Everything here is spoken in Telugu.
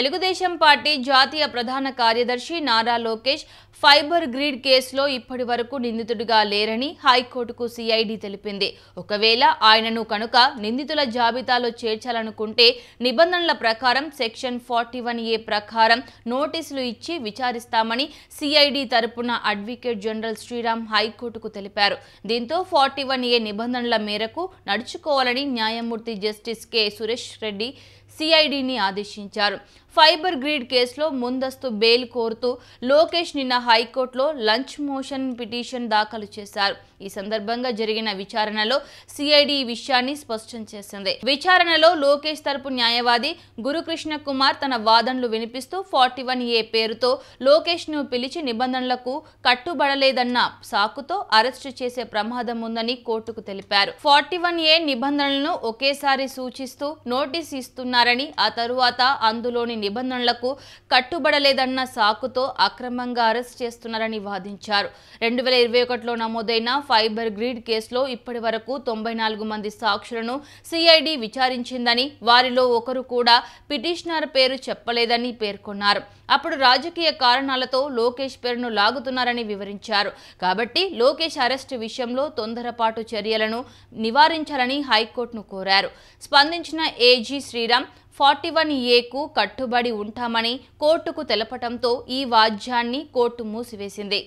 తెలుగుదేశం పార్టీ జాతీయ ప్రధాన కార్యదర్శి నారా లోకేష్ ఫైబర్ గ్రిడ్ కేసులో ఇప్పటి వరకు నిందితుడిగా లేరని హైకోర్టుకు సిఐడి తెలిపింది ఒకవేళ ఆయనను కనుక నిందితుల జాబితాలో చేర్చాలనుకుంటే నిబంధనల ప్రకారం సెక్షన్ ఫార్టీ వన్ ఏ ప్రకారం నోటీసులు ఇచ్చి విచారిస్తామని సిఐడి తరపున అడ్వకేట్ జనరల్ శ్రీరామ్ హైకోర్టుకు తెలిపారు దీంతో ఫార్టీ వన్ ఏ నిబంధనల మేరకు నడుచుకోవాలని న్యాయమూర్తి జస్టిస్ కె సురేష్ రెడ్డి సిఐడిని ఆదేశించారు ఫైబర్ గ్రిడ్ కేసులో ముందస్తు బెయిల్ కోరుతూ లోకేష్ నిన్న హైకోర్టులో లంచ్ మోషన్ పిటిషన్ దాఖలు చేశారు ఈ సందర్భంగా జరిగిన విచారణలో సిఐడి ఈ విషయాన్ని స్పష్టం చేసింది విచారణలో లోకేష్ తరపు న్యాయవాది గురుకృష్ణ కుమార్ తన వాదనలు వినిపిస్తూ ఫార్టీ వన్ ఏ పేరుతో లోకేష్ ను పిలిచి నిబంధనలకు కట్టుబడలేదన్న సాకుతో అరెస్టు చేసే ప్రమాదం ఉందని కోర్టుకు తెలిపారు ఫార్టీ వన్ ఏ నిబంధనలను ఒకేసారి సూచిస్తూ నోటీస్ ఇస్తున్నారు చేస్తున్నారని ఆ తరువాత అందులోని నిబంధనలకు కట్టుబడలేదన్న సాకుతో అక్రమంగా అరెస్ట్ చేస్తున్నారని వాదించారు రెండు వేల ఇరవై ఒకటిలో నమోదైన ఫైబర్ గ్రిడ్ కేసులో ఇప్పటి వరకు తొంభై నాలుగు మంది సాక్షులను సిఐడి విచారించిందని వారిలో ఒకరు కూడా పిటిషనర్ పేరు చెప్పలేదని పేర్కొన్నారు అప్పుడు రాజకీయ కారణాలతో లోకేష్ పేరును లాగుతున్నారని వివరించారు కాబట్టి లోకేష్ అరెస్టు విషయంలో తొందరపాటు చర్యలను నివారించాలని హైకోర్టును కోరారు స్పందించిన ఏజీ శ్రీరామ్ ఫార్టీ వన్ ఏకు కట్టుబడి ఉంటామని కోర్టుకు తెలపటంతో ఈ వాద్యాన్ని కోర్టు మూసివేసింది